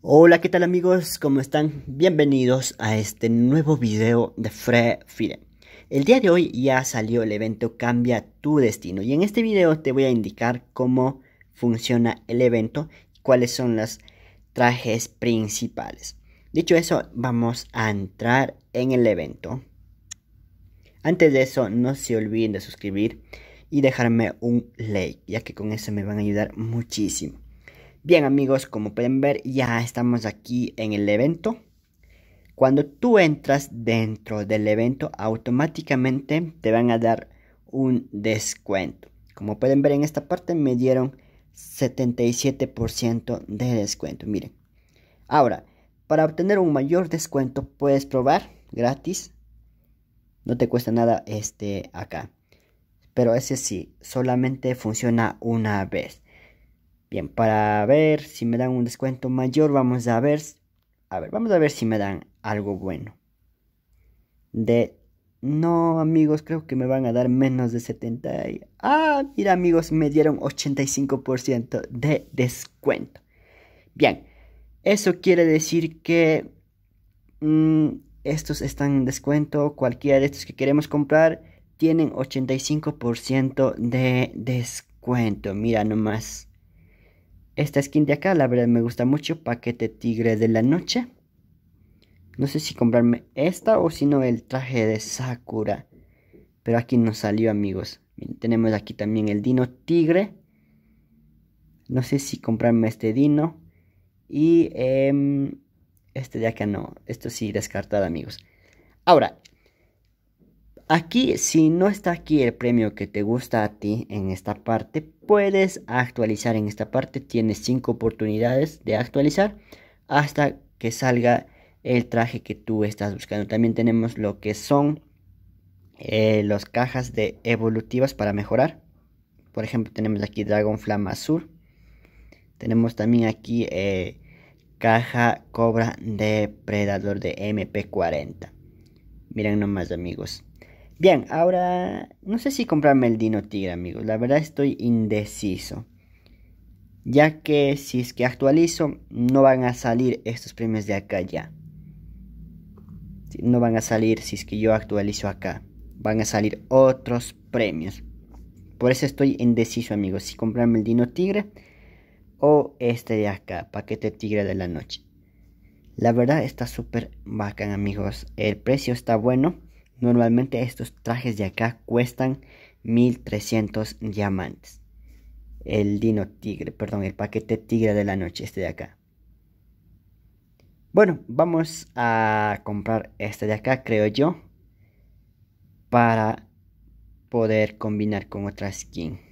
Hola, ¿qué tal amigos? ¿Cómo están? Bienvenidos a este nuevo video de Free Fire. El día de hoy ya salió el evento Cambia tu destino y en este video te voy a indicar cómo funciona el evento y cuáles son los trajes principales. Dicho eso, vamos a entrar en el evento. Antes de eso, no se olviden de suscribir y dejarme un like, ya que con eso me van a ayudar muchísimo. Bien amigos, como pueden ver, ya estamos aquí en el evento. Cuando tú entras dentro del evento, automáticamente te van a dar un descuento. Como pueden ver en esta parte, me dieron 77% de descuento. Miren. Ahora, para obtener un mayor descuento, puedes probar gratis. No te cuesta nada este acá. Pero ese sí, solamente funciona una vez. Bien, para ver si me dan un descuento mayor, vamos a ver. A ver, vamos a ver si me dan algo bueno. De. No, amigos, creo que me van a dar menos de 70. Ah, mira, amigos, me dieron 85% de descuento. Bien, eso quiere decir que. Mm, estos están en descuento. Cualquiera de estos que queremos comprar tienen 85% de descuento. Mira nomás. Esta skin de acá, la verdad me gusta mucho. Paquete Tigre de la Noche. No sé si comprarme esta o si no el traje de Sakura. Pero aquí nos salió amigos. tenemos aquí también el Dino Tigre. No sé si comprarme este Dino. Y em, este de acá no. Esto sí descartado amigos. Ahora, Aquí, si no está aquí el premio que te gusta a ti en esta parte, puedes actualizar en esta parte. Tienes 5 oportunidades de actualizar hasta que salga el traje que tú estás buscando. También tenemos lo que son eh, las cajas de evolutivas para mejorar. Por ejemplo, tenemos aquí Dragon Flama Azul. Tenemos también aquí eh, caja Cobra Depredador de MP40. Miren nomás amigos. Bien, ahora no sé si comprarme el Dino Tigre, amigos. La verdad estoy indeciso. Ya que si es que actualizo, no van a salir estos premios de acá ya. No van a salir si es que yo actualizo acá. Van a salir otros premios. Por eso estoy indeciso, amigos. Si comprarme el Dino Tigre o este de acá, paquete Tigre de la Noche. La verdad está súper bacán, amigos. El precio está bueno Normalmente estos trajes de acá cuestan 1300 diamantes. El dino tigre, perdón, el paquete tigre de la noche, este de acá. Bueno, vamos a comprar este de acá, creo yo, para poder combinar con otra skin.